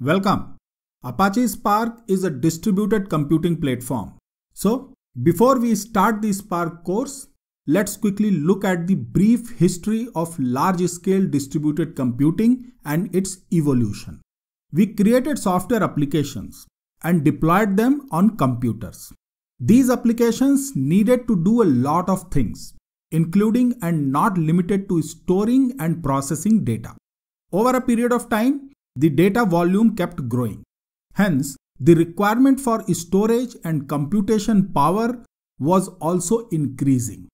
Welcome. Apache Spark is a distributed computing platform. So before we start the Spark course, let's quickly look at the brief history of large-scale distributed computing and its evolution. We created software applications and deployed them on computers. These applications needed to do a lot of things, including and not limited to storing and processing data. Over a period of time, the data volume kept growing. Hence, the requirement for storage and computation power was also increasing.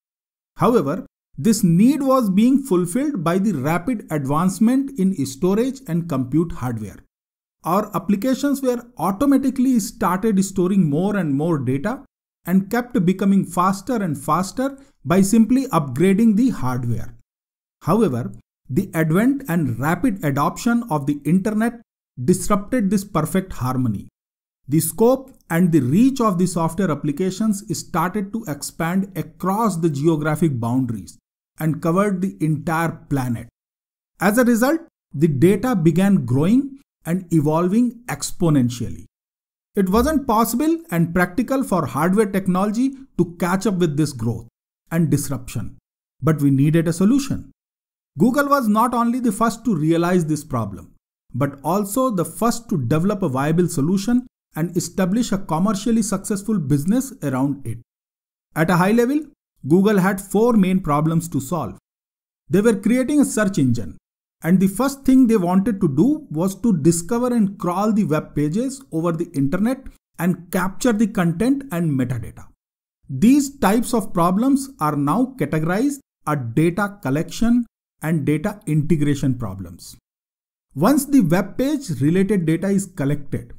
However, this need was being fulfilled by the rapid advancement in storage and compute hardware. Our applications were automatically started storing more and more data and kept becoming faster and faster by simply upgrading the hardware. However, the advent and rapid adoption of the internet disrupted this perfect harmony. The scope and the reach of the software applications started to expand across the geographic boundaries and covered the entire planet. As a result, the data began growing and evolving exponentially. It wasn't possible and practical for hardware technology to catch up with this growth and disruption, but we needed a solution. Google was not only the first to realize this problem, but also the first to develop a viable solution and establish a commercially successful business around it. At a high level, Google had four main problems to solve. They were creating a search engine, and the first thing they wanted to do was to discover and crawl the web pages over the internet and capture the content and metadata. These types of problems are now categorized as data collection, and data integration problems. Once the web page related data is collected,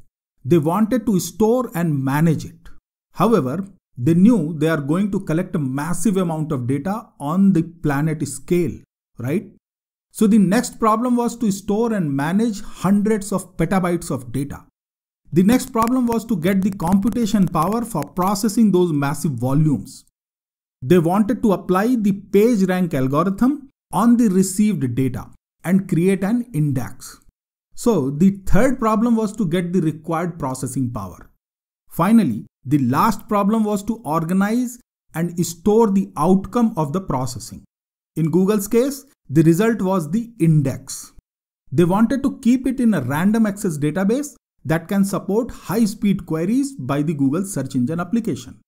they wanted to store and manage it. However, they knew they are going to collect a massive amount of data on the planet scale, right? So the next problem was to store and manage hundreds of petabytes of data. The next problem was to get the computation power for processing those massive volumes. They wanted to apply the PageRank algorithm on the received data and create an index. So the third problem was to get the required processing power. Finally, the last problem was to organize and store the outcome of the processing. In Google's case, the result was the index. They wanted to keep it in a random access database that can support high speed queries by the Google search engine application.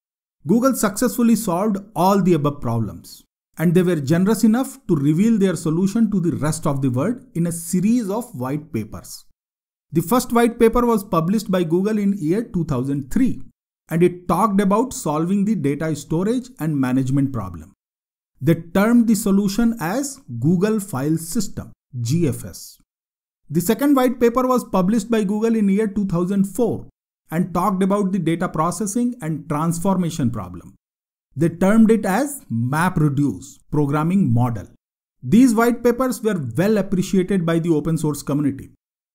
Google successfully solved all the above problems and they were generous enough to reveal their solution to the rest of the world in a series of white papers. The first white paper was published by Google in year 2003 and it talked about solving the data storage and management problem. They termed the solution as Google File System GFS. The second white paper was published by Google in year 2004 and talked about the data processing and transformation problem they termed it as MapReduce programming model. These white papers were well appreciated by the open source community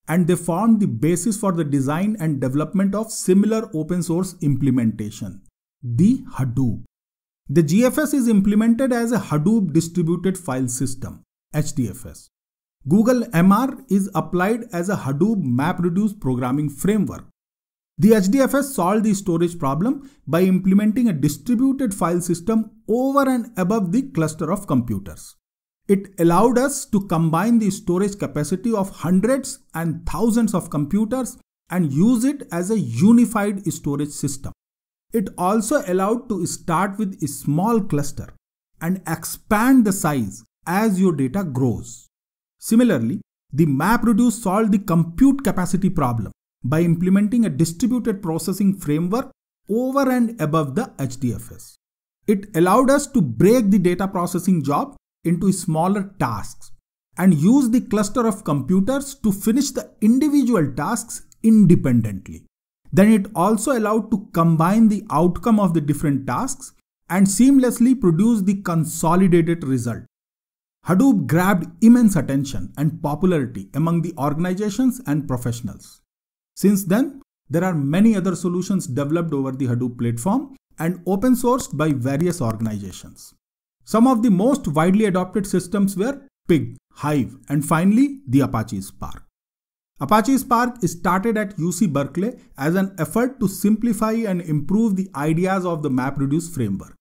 and they formed the basis for the design and development of similar open source implementation, the Hadoop. The GFS is implemented as a Hadoop distributed file system, HDFS. Google MR is applied as a Hadoop MapReduce programming framework the HDFS solved the storage problem by implementing a distributed file system over and above the cluster of computers. It allowed us to combine the storage capacity of hundreds and thousands of computers and use it as a unified storage system. It also allowed to start with a small cluster and expand the size as your data grows. Similarly, the MapReduce solved the compute capacity problem by implementing a distributed processing framework over and above the HDFS. It allowed us to break the data processing job into smaller tasks and use the cluster of computers to finish the individual tasks independently. Then it also allowed to combine the outcome of the different tasks and seamlessly produce the consolidated result. Hadoop grabbed immense attention and popularity among the organizations and professionals. Since then, there are many other solutions developed over the Hadoop platform and open sourced by various organizations. Some of the most widely adopted systems were Pig, Hive, and finally the Apache Spark. Apache Spark started at UC Berkeley as an effort to simplify and improve the ideas of the MapReduce framework.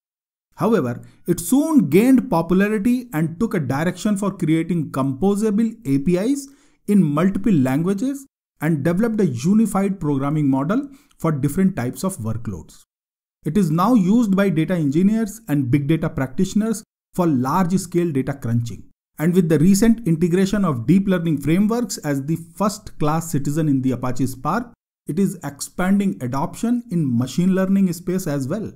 However, it soon gained popularity and took a direction for creating composable APIs in multiple languages and developed a unified programming model for different types of workloads. It is now used by data engineers and big data practitioners for large scale data crunching. And with the recent integration of deep learning frameworks as the first class citizen in the Apache Spark, it is expanding adoption in machine learning space as well.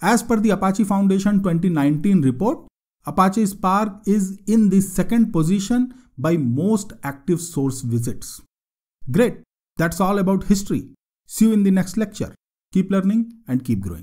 As per the Apache Foundation 2019 report, Apache Spark is in the second position by most active source visits. Great! That's all about history. See you in the next lecture. Keep learning and keep growing.